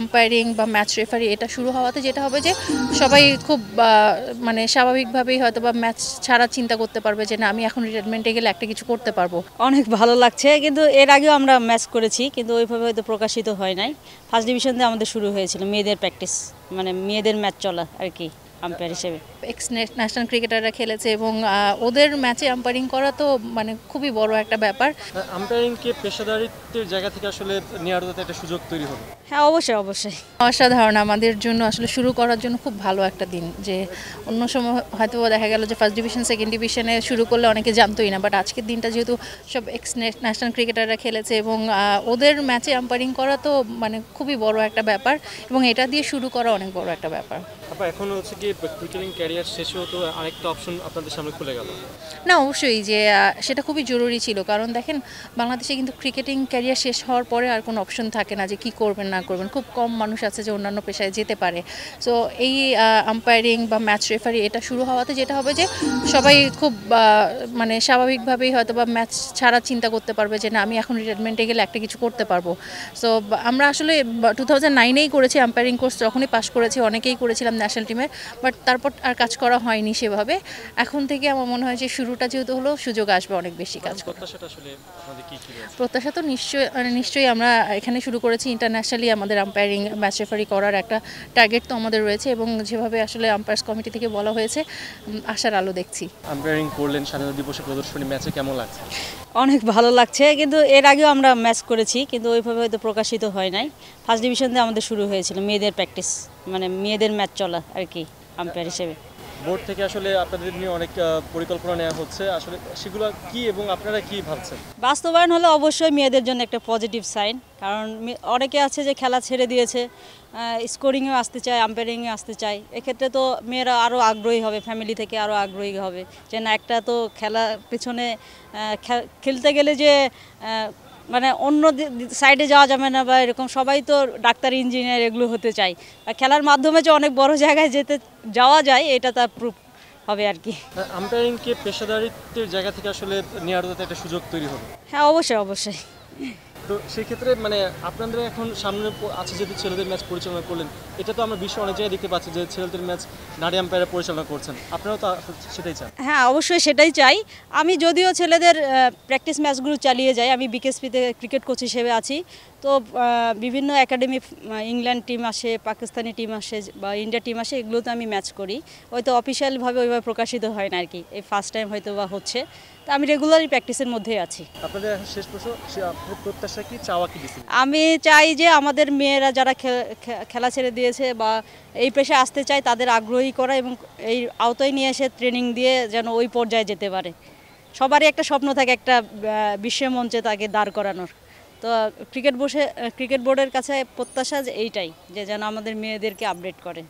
umpiring বা match referee এটা শুরু হওয়াতে যেটা হবে যে সবাই খুব মানে স্বাভাবিকভাবেই হয়তো বা ম্যাচ ছাড়া চিন্তা করতে পারবে যে না আমি এখন রিটায়ারমেন্টে গেলে একটা কিছু করতে পারবো অনেক ভালো লাগছে কিন্তু এর আগেও আমরা ম্যাচ করেছি কিন্তু ওইভাবে হয়তো প্রকাশিত হয় নাই ফার্স্ট ডিভিশন দিয়ে আমাদের শুরু হয়েছিল মেয়েদের প্র্যাকটিস মানে মেয়েদের ম্যাচ চলা আর কি আম্পায়ার হিসেবে এক্স ন্যাশনাল ক্রিকেটাররা খেলেছে এবং ওদের ম্যাচে আম্পায়ারিং করা তো মানে খুবই বড় একটা ব্যাপার কে পেশাদারিত্বের জায়গা থেকে আসলে নেওয়ার একটা সুযোগ তৈরি হবে হ্যাঁ অবশ্যই অবশ্যই অসাধারণ আমাদের জন্য আসলে শুরু করার জন্য খুব ভালো একটা দিন যে অন্য সময় হয়তো দেখা গেল যে ফার্স্ট ডিভিশন সেকেন্ড ডিভিশনে শুরু করলে অনেকে জানতোই না বাট আজকের দিনটা যেহেতু সব এক্স ন্যাশনাল ক্রিকেটাররা খেলেছে এবং ওদের ম্যাচে আম্পায়ারিং করা তো মানে খুবই বড় একটা ব্যাপার এবং এটা দিয়ে শুরু করা অনেক বড় একটা ব্যাপার এখন হচ্ছে কি টিচিং ক্যারিয়ার তো আরেকটা অপশন আপনাদের সামনে খুলে গেল না অবশ্যই যে সেটা খুবই জরুরি ছিল কারণ দেখেন বাংলাদেশে কিন্তু ক্রিকেটিং ক্যারিয়ার শেষ হওয়ার পরে আর কোনো অপশন থাকে না যে কি করবেন না করবেন খুব কম মানুষ আছে যে অন্যান্য পেশায় যেতে পারে সো এই আম্পায়ারিং বা ম্যাচ রেফারি এটা শুরু হওয়াতে যেটা হবে যে সবাই খুব মানে স্বাভাবিকভাবেই হয়তো বা ম্যাচ ছাড়া চিন্তা করতে পারবে যে না আমি এখন রিটায়ারমেন্টে গেলে একটা কিছু করতে পারবো সো আমরা আসলে টু থাউজেন্ড নাইনেই করেছি আম্পায়ারিং কোর্স যখনই পাশ করেছি অনেকেই করেছিলাম ন্যাশনাল টিমের বাট তারপর আর কাজ করা হয়নি সেভাবে এখন থেকে আমার মনে হয় যে শুরুটা যেহেতু হলো সুযোগ আসবে অনেক বেশি কাজ করতে প্রত্যাশা তো নিশ্চয় মানে নিশ্চয়ই আমরা এখানে শুরু করেছি ইন্টারন্যাশনালি আমাদের আম্পায়ারিং ম্যাচ রেফারি করার একটা টার্গেট তো আমাদের রয়েছে এবং যেভাবে আসলে আম্পায়ার্স কমিটি থেকে বলা হয়েছে আশার আলো দেখছি আম্পায়ারিং করলেন স্বাধীনতা দিবসের প্রদর্শনী ম্যাচে কেমন লাগছে অনেক ভালো লাগছে কিন্তু এর আগেও আমরা ম্যাচ করেছি কিন্তু ওইভাবে হয়তো প্রকাশিত হয় নাই ফার্স্ট ডিভিশন দিয়ে আমাদের শুরু হয়েছিল মেয়েদের প্র্যাকটিস মানে মেয়েদের ম্যাচ চলা আর কি আম্পায়ার হিসেবে বোর্ড থেকে আসলে আপনাদের নিয়ে অনেক পরিকল্পনা নেওয়া হচ্ছে আসলে সেগুলো কি এবং আপনারা কি ভাবছেন বাস্তবায়ন হলে অবশ্যই মেয়েদের জন্য একটা পজিটিভ সাইন কারণ অনেকে আছে যে খেলা ছেড়ে দিয়েছে স্কোরিংয়ে আসতে চায় আম্পায়ারিংয়ে আসতে চায় এক্ষেত্রে তো মেয়েরা আরও আগ্রহী হবে ফ্যামিলি থেকে আরও আগ্রহী হবে যে না একটা তো খেলা পিছনে খেলতে গেলে যে মানে অন্য সাইডে যাওয়া যাবে না বা এরকম সবাই তো ডাক্তার ইঞ্জিনিয়ার এগুলো হতে চাই আর খেলার মাধ্যমে যে অনেক বড় জায়গায় যেতে যাওয়া যায় এটা তার প্রুফ হবে আর কি আম্পায়ারিংকে হ্যাঁ, পেশাদারিত্বের জায়গা থেকে আসলে নেওয়ার একটা সুযোগ তৈরি হবে হ্যাঁ অবশ্যই অবশ্যই তো সেক্ষেত্রে মানে আপনাদের এখন সামনে আছে যেহেতু ছেলেদের ম্যাচ পরিচালনা করলেন এটা তো আমরা বিশ্ব অনেক জায়গায় দেখতে পাচ্ছি যে ছেলেদের ম্যাচ নারী আম্পায়ারে পরিচালনা করছেন আপনারাও তো সেটাই চান হ্যাঁ অবশ্যই সেটাই চাই আমি যদিও ছেলেদের প্র্যাকটিস ম্যাচগুলো চালিয়ে যাই আমি বিকেএসপিতে ক্রিকেট কোচ হিসেবে আছি তো বিভিন্ন একাডেমি ইংল্যান্ড টিম আসে পাকিস্তানি টিম আসে বা ইন্ডিয়া টিম আসে এগুলোতে আমি ম্যাচ করি হয়তো অফিসিয়ালভাবে ওইভাবে প্রকাশিত হয় না আর কি এই ফার্স্ট টাইম হয়তো বা হচ্ছে তা আমি রেগুলারই প্র্যাকটিসের মধ্যে আছি আপনাদের শেষ প্রশ্ন প্রত্যাশা কি চাওয়া কি আমি চাই যে আমাদের মেয়েরা যারা খেলা ছেড়ে দিয়েছে বা এই পেশায় আসতে চায় তাদের আগ্রহী করা এবং এই আওতায় নিয়ে এসে ট্রেনিং দিয়ে যেন ওই পর্যায়ে যেতে পারে সবারই একটা স্বপ্ন থাকে একটা বিশ্বের মঞ্চে তাকে দাঁড় করানোর তো ক্রিকেট বসে ক্রিকেট বোর্ডের কাছে প্রত্যাশা যে এইটাই যে যেন আমাদের মেয়েদেরকে আপডেট করে